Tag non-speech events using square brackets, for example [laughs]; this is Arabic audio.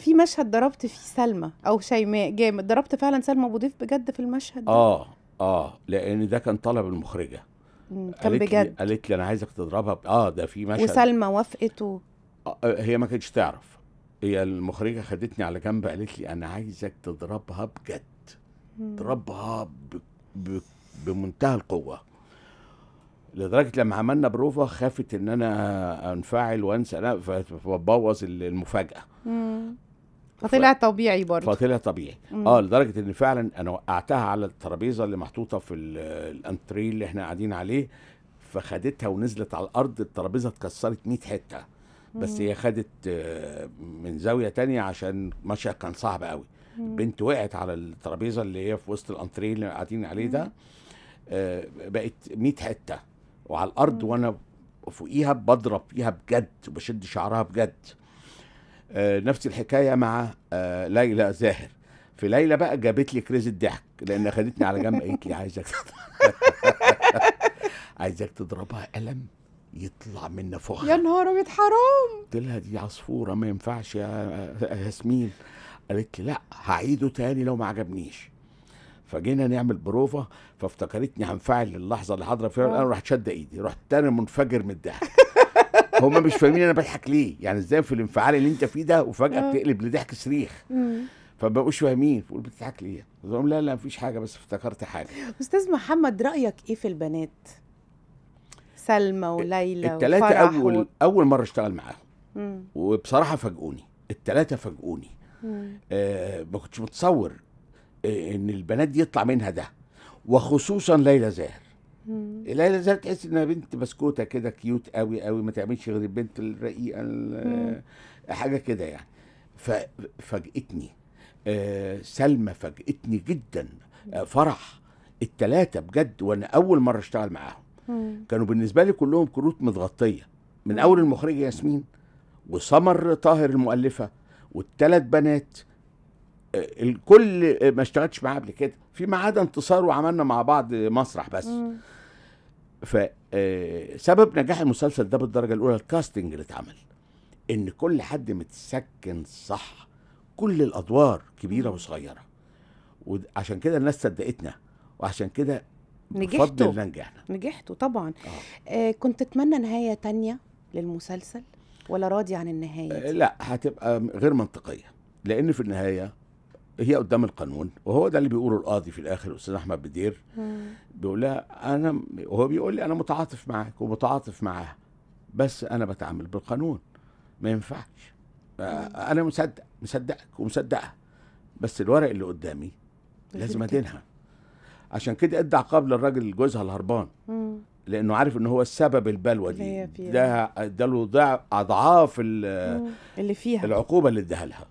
في مشهد ضربت فيه سلمى او شيماء جامد ضربت فعلا سلمى ابو ضيف بجد في المشهد ده اه اه لان ده كان طلب المخرجه كان بجد لي قالت لي انا عايزك تضربها ب... اه ده في مشهد وسلمى وافقت و... آه،, آه هي ما كانتش تعرف هي المخرجه خدتني على جنب قالت لي انا عايزك تضربها بجد تضربها ب... ب... بمنتهى القوه لدرجه لما عملنا بروفا خافت ان انا انفعل وانسى لا فبوظ المفاجاه فطلع طبيعي برضه فطلع طبيعي مم. اه لدرجه ان فعلا انا وقعتها على الترابيزه اللي محطوطه في الانتريه اللي احنا قاعدين عليه فخدتها ونزلت على الارض الترابيزه اتكسرت 100 حته بس مم. هي خدت من زاويه تانية عشان مشيها كان صعب قوي البنت وقعت على الترابيزه اللي هي في وسط الانتريه اللي قاعدين عليه ده آه، بقت 100 حته وعلى الارض مم. وانا فوقيها بضرب فيها بجد وبشد شعرها بجد آه، نفس الحكايه مع آه، ليلى زاهر في ليلى بقى جابت لي كريز الضحك لان خدتني على جنب قالت لي عايزك [laughs] عايزك تضربها قلم يطلع من نافوخها يا نهار ابيض حرام قلت لها دي عصفوره ما ينفعش يا ياسمين قالت لي لا هعيده تاني لو ما عجبنيش فجينا نعمل بروفه فافتكرتني هنفعل اللحظه اللي حاضره فيها آه. انا رحت شد ايدي رحت تاني منفجر من الضحك هم مش فاهمين انا بضحك ليه يعني ازاي في الانفعال اللي انت فيه ده وفجاه آه. بتقلب لضحك صريخ فبقوش فاهمين بقول بتضحك ليه بقول لا لا مفيش حاجه بس افتكرت حاجه استاذ محمد رايك ايه في البنات سلمى وليلى الثلاثه اول و... اول مره اشتغل معاهم وبصراحه فاجئوني الثلاثه فاجئوني آه ما كنتش متصور آه ان البنات دي يطلع منها ده وخصوصا ليلى زاهر لا زالت تحس انها بنت بسكوته كده كيوت قوي قوي ما تعملش غير البنت الرقيقه حاجه كده يعني ففاجئتني آه سلمى فاجئتني جدا آه فرح التلاتة بجد وانا اول مره اشتغل معاهم كانوا بالنسبه لي كلهم كروت متغطيه من اول المخرجه ياسمين وسمر طاهر المؤلفه والتلات بنات آه، الكل آه، ما اشتغلتش معاه قبل كده فيما عدا انتصار وعملنا مع بعض مسرح بس فسبب آه، نجاح المسلسل ده بالدرجه الاولى الكاستنج اللي اتعمل ان كل حد متسكن صح كل الادوار كبيره وصغيره وعشان كده الناس صدقتنا وعشان كده نجحتوا بفضل نجحنا نجحتوا طبعا آه. آه كنت اتمنى نهايه تانية للمسلسل ولا راضي عن النهايه دي؟ آه لا هتبقى غير منطقيه لان في النهايه هي قدام القانون وهو ده اللي بيقوله القاضي في الاخر الاستاذ احمد بدير بيقول لها انا وهو بيقول لي انا متعاطف معاك ومتعاطف معاها بس انا بتعامل بالقانون ما ينفعش آه، انا مصدق مصدقك ومصدقها بس الورق اللي قدامي لازم ادينها عشان كده ادى عقاب للراجل جوزها الهربان لانه عارف ان هو السبب البلوى دي ده اداله ضعف اضعاف اللي فيها العقوبه اللي اداها لها